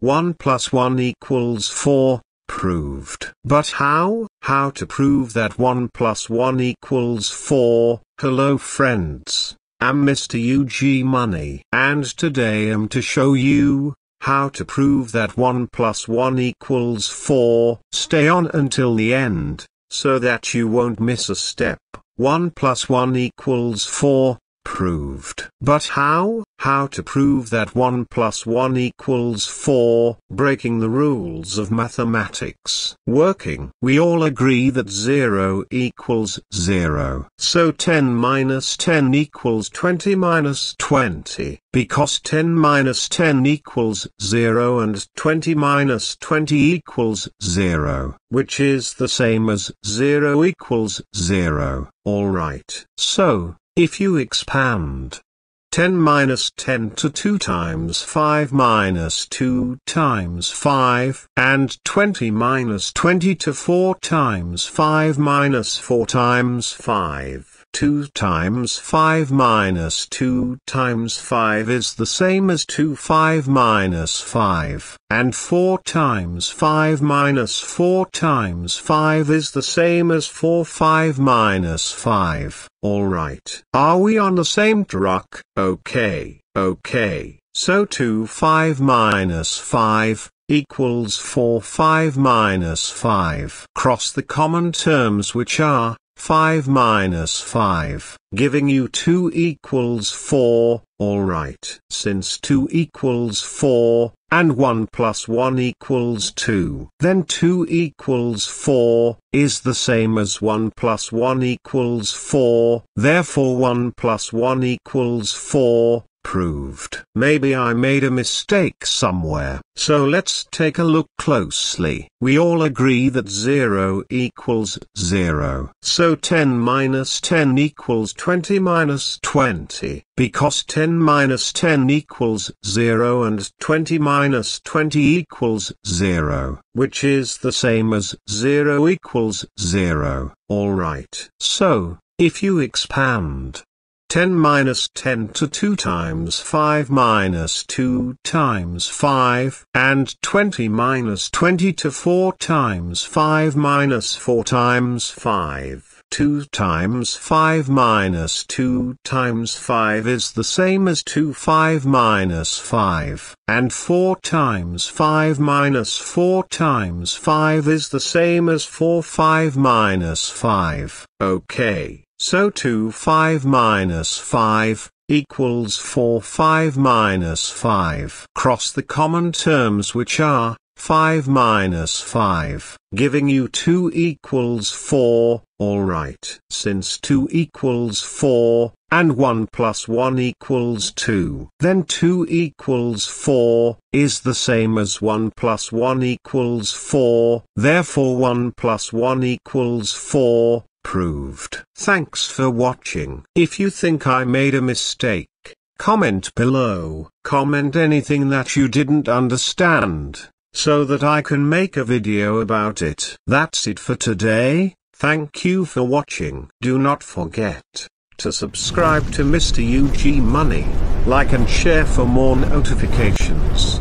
1 plus 1 equals 4, proved. But how? How to prove that 1 plus 1 equals 4, hello friends, I'm Mr. UG Money. And today I'm to show you, how to prove that 1 plus 1 equals 4. Stay on until the end, so that you won't miss a step. 1 plus 1 equals 4, proved. But how? How to prove that 1 plus 1 equals 4, breaking the rules of mathematics. Working. We all agree that 0 equals 0. So 10 minus 10 equals 20 minus 20, because 10 minus 10 equals 0 and 20 minus 20 equals 0, which is the same as 0 equals 0. Alright. So, if you expand 10 minus 10 to 2 times 5 minus 2 times 5, and 20 minus 20 to 4 times 5 minus 4 times 5. 2 times 5 minus 2 times 5 is the same as 2 5 minus 5. And 4 times 5 minus 4 times 5 is the same as 4 5 minus 5. Alright. Are we on the same truck? Okay, okay. So 2 5 minus 5 equals 4 5 minus 5. Cross the common terms which are 5 minus 5, giving you 2 equals 4, alright. Since 2 equals 4, and 1 plus 1 equals 2, then 2 equals 4, is the same as 1 plus 1 equals 4, therefore 1 plus 1 equals 4, proved. Maybe I made a mistake somewhere. So let's take a look closely. We all agree that 0 equals 0. So 10 minus 10 equals 20 minus 20. Because 10 minus 10 equals 0 and 20 minus 20 equals 0, which is the same as 0 equals 0. Alright. So, if you expand, 10 minus 10 to 2 times 5 minus 2 times 5, and 20 minus 20 to 4 times 5 minus 4 times 5. 2 times 5 minus 2 times 5 is the same as 2 5 minus 5, and 4 times 5 minus 4 times 5 is the same as 4 5 minus 5. Okay. So 2 5 minus 5 equals 4 5 minus 5. Cross the common terms which are 5 minus 5, giving you 2 equals 4, alright. Since 2 equals 4, and 1 plus 1 equals 2, then 2 equals 4, is the same as 1 plus 1 equals 4, therefore 1 plus 1 equals 4, approved. Thanks for watching. If you think I made a mistake, comment below. Comment anything that you didn't understand, so that I can make a video about it. That's it for today. Thank you for watching. Do not forget to subscribe to Mr. UG Money, like and share for more notifications.